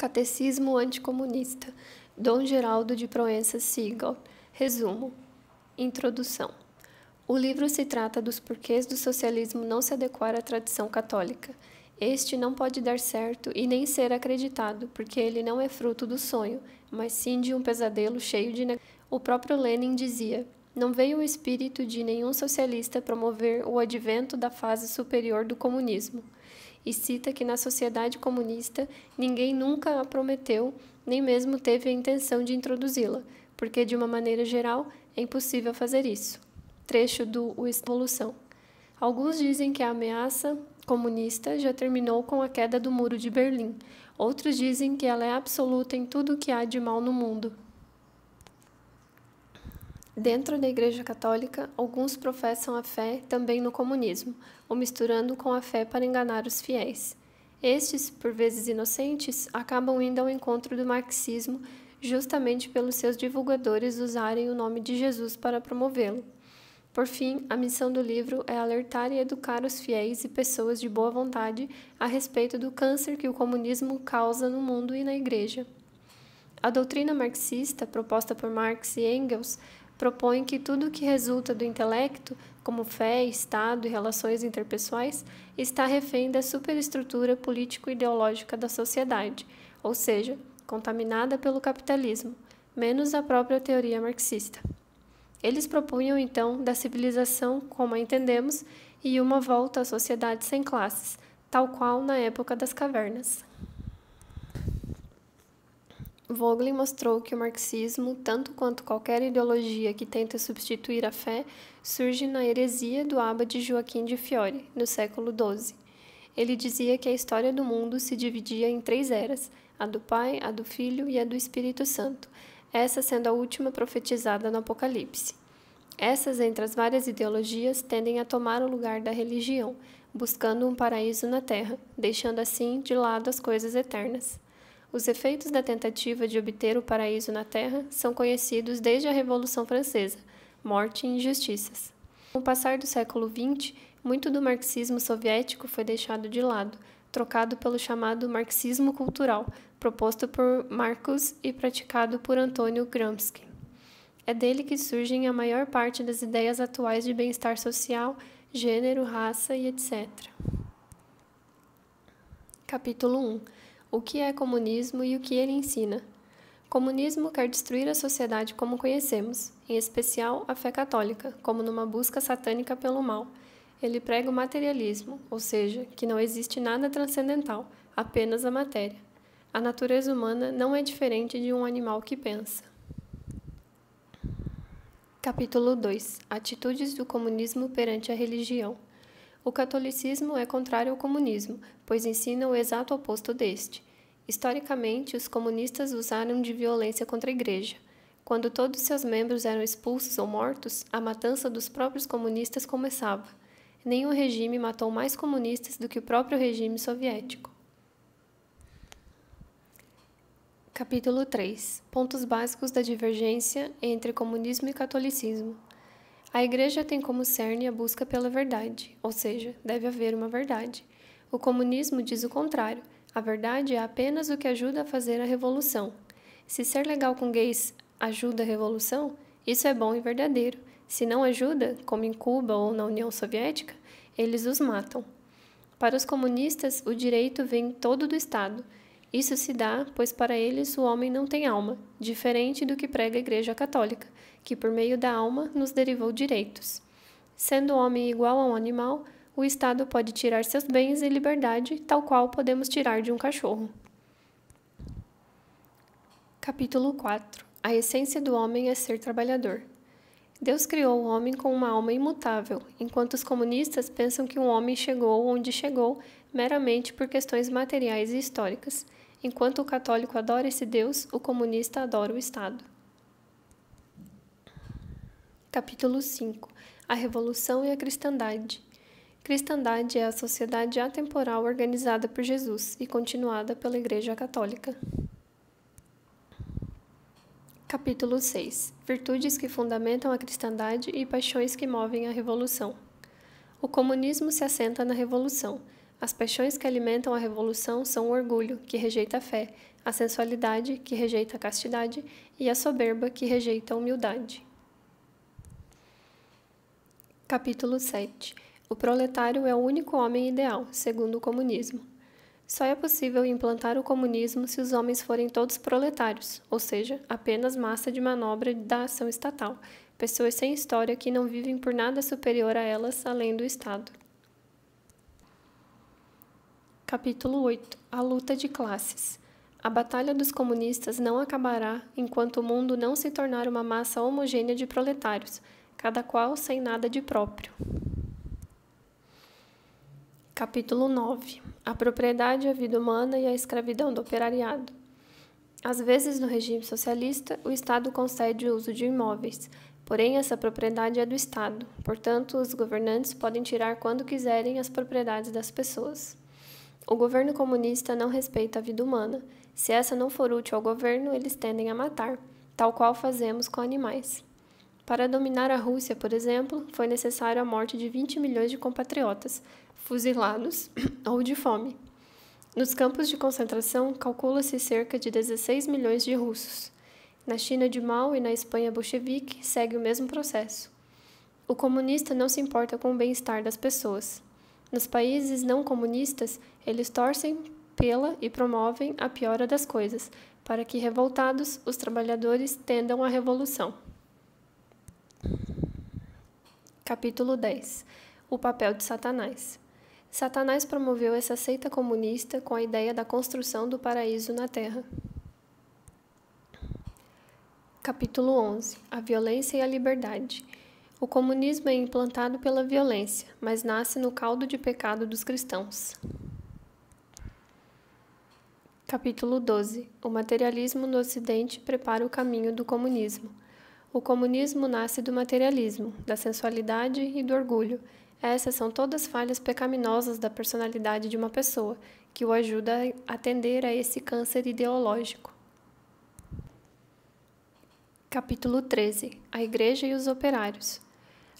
Catecismo Anticomunista, Dom Geraldo de Proença Sigal. Resumo. Introdução. O livro se trata dos porquês do socialismo não se adequar à tradição católica. Este não pode dar certo e nem ser acreditado, porque ele não é fruto do sonho, mas sim de um pesadelo cheio de. Ne... O próprio Lenin dizia: Não veio o espírito de nenhum socialista promover o advento da fase superior do comunismo e cita que na sociedade comunista ninguém nunca a prometeu, nem mesmo teve a intenção de introduzi-la, porque de uma maneira geral é impossível fazer isso. Trecho do O Alguns dizem que a ameaça comunista já terminou com a queda do Muro de Berlim. Outros dizem que ela é absoluta em tudo o que há de mal no mundo, Dentro da Igreja Católica, alguns professam a fé também no comunismo, ou misturando com a fé para enganar os fiéis. Estes, por vezes inocentes, acabam indo ao encontro do marxismo justamente pelos seus divulgadores usarem o nome de Jesus para promovê-lo. Por fim, a missão do livro é alertar e educar os fiéis e pessoas de boa vontade a respeito do câncer que o comunismo causa no mundo e na Igreja. A doutrina marxista, proposta por Marx e Engels, propõe que tudo que resulta do intelecto, como fé, Estado e relações interpessoais, está refém da superestrutura político-ideológica da sociedade, ou seja, contaminada pelo capitalismo, menos a própria teoria marxista. Eles propunham então da civilização como a entendemos e uma volta à sociedade sem classes, tal qual na época das cavernas. Vogel mostrou que o marxismo, tanto quanto qualquer ideologia que tenta substituir a fé, surge na heresia do de Joaquim de Fiore, no século XII. Ele dizia que a história do mundo se dividia em três eras: a do Pai, a do Filho e a do Espírito Santo, essa sendo a última profetizada no Apocalipse. Essas, entre as várias ideologias, tendem a tomar o lugar da religião, buscando um paraíso na terra, deixando assim de lado as coisas eternas. Os efeitos da tentativa de obter o paraíso na Terra são conhecidos desde a Revolução Francesa, morte e injustiças. Com o passar do século XX, muito do marxismo soviético foi deixado de lado, trocado pelo chamado marxismo cultural, proposto por Marx e praticado por Antônio Gramsci. É dele que surgem a maior parte das ideias atuais de bem-estar social, gênero, raça e etc. Capítulo 1 o que é comunismo e o que ele ensina. Comunismo quer destruir a sociedade como conhecemos, em especial a fé católica, como numa busca satânica pelo mal. Ele prega o materialismo, ou seja, que não existe nada transcendental, apenas a matéria. A natureza humana não é diferente de um animal que pensa. Capítulo 2 Atitudes do comunismo perante a religião. O catolicismo é contrário ao comunismo, pois ensina o exato oposto deste. Historicamente, os comunistas usaram de violência contra a igreja. Quando todos seus membros eram expulsos ou mortos, a matança dos próprios comunistas começava. Nenhum regime matou mais comunistas do que o próprio regime soviético. Capítulo 3 Pontos básicos da divergência entre comunismo e catolicismo. A igreja tem como cerne a busca pela verdade, ou seja, deve haver uma verdade. O comunismo diz o contrário. A verdade é apenas o que ajuda a fazer a revolução. Se ser legal com gays ajuda a revolução, isso é bom e verdadeiro. Se não ajuda, como em Cuba ou na União Soviética, eles os matam. Para os comunistas, o direito vem todo do Estado. Isso se dá, pois para eles o homem não tem alma, diferente do que prega a Igreja Católica, que por meio da alma nos derivou direitos. Sendo o homem igual a um animal, o Estado pode tirar seus bens e liberdade, tal qual podemos tirar de um cachorro. Capítulo 4 A essência do homem é ser trabalhador. Deus criou o homem com uma alma imutável, enquanto os comunistas pensam que o homem chegou onde chegou meramente por questões materiais e históricas. Enquanto o católico adora esse Deus, o comunista adora o Estado. Capítulo 5 A Revolução e a Cristandade Cristandade é a sociedade atemporal organizada por Jesus e continuada pela Igreja Católica. Capítulo 6 Virtudes que fundamentam a cristandade e paixões que movem a revolução. O comunismo se assenta na revolução. As paixões que alimentam a revolução são o orgulho, que rejeita a fé, a sensualidade, que rejeita a castidade, e a soberba, que rejeita a humildade. Capítulo 7 O proletário é o único homem ideal, segundo o comunismo. Só é possível implantar o comunismo se os homens forem todos proletários, ou seja, apenas massa de manobra da ação estatal, pessoas sem história que não vivem por nada superior a elas além do Estado. Capítulo 8 A luta de classes. A batalha dos comunistas não acabará enquanto o mundo não se tornar uma massa homogênea de proletários cada qual sem nada de próprio. Capítulo 9: A propriedade, a vida humana e a escravidão do operariado. Às vezes, no regime socialista, o Estado concede o uso de imóveis, porém, essa propriedade é do Estado, portanto, os governantes podem tirar quando quiserem as propriedades das pessoas. O governo comunista não respeita a vida humana. Se essa não for útil ao governo, eles tendem a matar, tal qual fazemos com animais. Para dominar a Rússia, por exemplo, foi necessário a morte de 20 milhões de compatriotas, fuzilados ou de fome. Nos campos de concentração, calcula-se cerca de 16 milhões de russos. Na China de Mao e na Espanha bolchevique, segue o mesmo processo. O comunista não se importa com o bem-estar das pessoas. Nos países não comunistas, eles torcem pela e promovem a piora das coisas, para que, revoltados, os trabalhadores tendam à revolução. Capítulo 10 O papel de Satanás. Satanás promoveu essa seita comunista com a ideia da construção do paraíso na Terra. Capítulo 11 A violência e a liberdade. O comunismo é implantado pela violência, mas nasce no caldo de pecado dos cristãos. Capítulo 12 O materialismo no Ocidente prepara o caminho do comunismo. O comunismo nasce do materialismo, da sensualidade e do orgulho. Essas são todas falhas pecaminosas da personalidade de uma pessoa, que o ajuda a atender a esse câncer ideológico. Capítulo 13 A Igreja e os Operários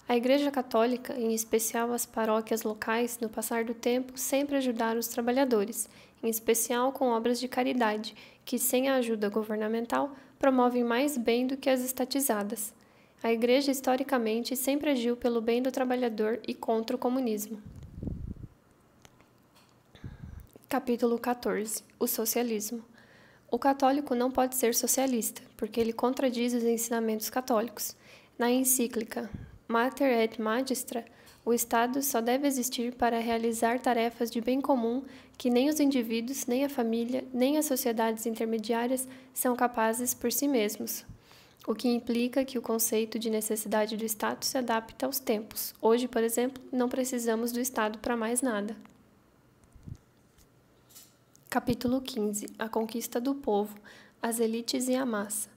a Igreja Católica, em especial as paróquias locais, no passar do tempo, sempre ajudaram os trabalhadores, em especial com obras de caridade, que, sem a ajuda governamental, promovem mais bem do que as estatizadas. A Igreja historicamente sempre agiu pelo bem do trabalhador e contra o comunismo. Capítulo 14 O Socialismo O católico não pode ser socialista, porque ele contradiz os ensinamentos católicos. Na encíclica Mater et Magistra, o Estado só deve existir para realizar tarefas de bem comum que nem os indivíduos, nem a família, nem as sociedades intermediárias são capazes por si mesmos. O que implica que o conceito de necessidade do Estado se adapta aos tempos. Hoje, por exemplo, não precisamos do Estado para mais nada. Capítulo 15 A Conquista do Povo, as Elites e a Massa.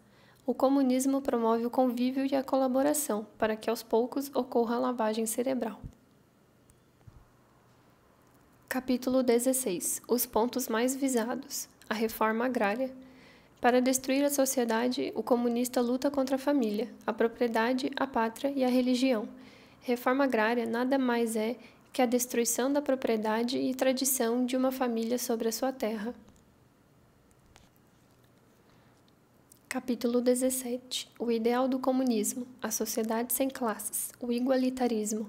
O comunismo promove o convívio e a colaboração, para que aos poucos ocorra a lavagem cerebral. Capítulo 16 Os pontos mais visados A reforma agrária. Para destruir a sociedade, o comunista luta contra a família, a propriedade, a pátria e a religião. Reforma agrária nada mais é que a destruição da propriedade e tradição de uma família sobre a sua terra. Capítulo 17 O ideal do comunismo, a sociedade sem classes, o igualitarismo.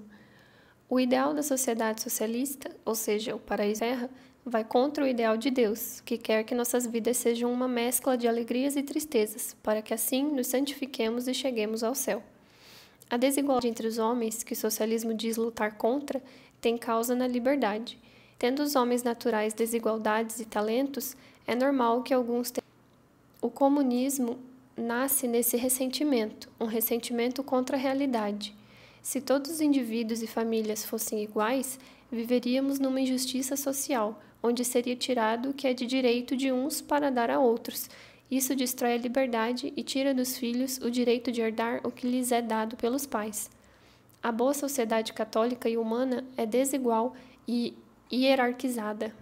O ideal da sociedade socialista, ou seja, o paraíso terra, vai contra o ideal de Deus, que quer que nossas vidas sejam uma mescla de alegrias e tristezas, para que assim nos santifiquemos e cheguemos ao céu. A desigualdade entre os homens, que o socialismo diz lutar contra, tem causa na liberdade. Tendo os homens naturais desigualdades e talentos, é normal que alguns tenham o comunismo nasce nesse ressentimento, um ressentimento contra a realidade. Se todos os indivíduos e famílias fossem iguais, viveríamos numa injustiça social, onde seria tirado o que é de direito de uns para dar a outros. Isso destrói a liberdade e tira dos filhos o direito de herdar o que lhes é dado pelos pais. A boa sociedade católica e humana é desigual e hierarquizada.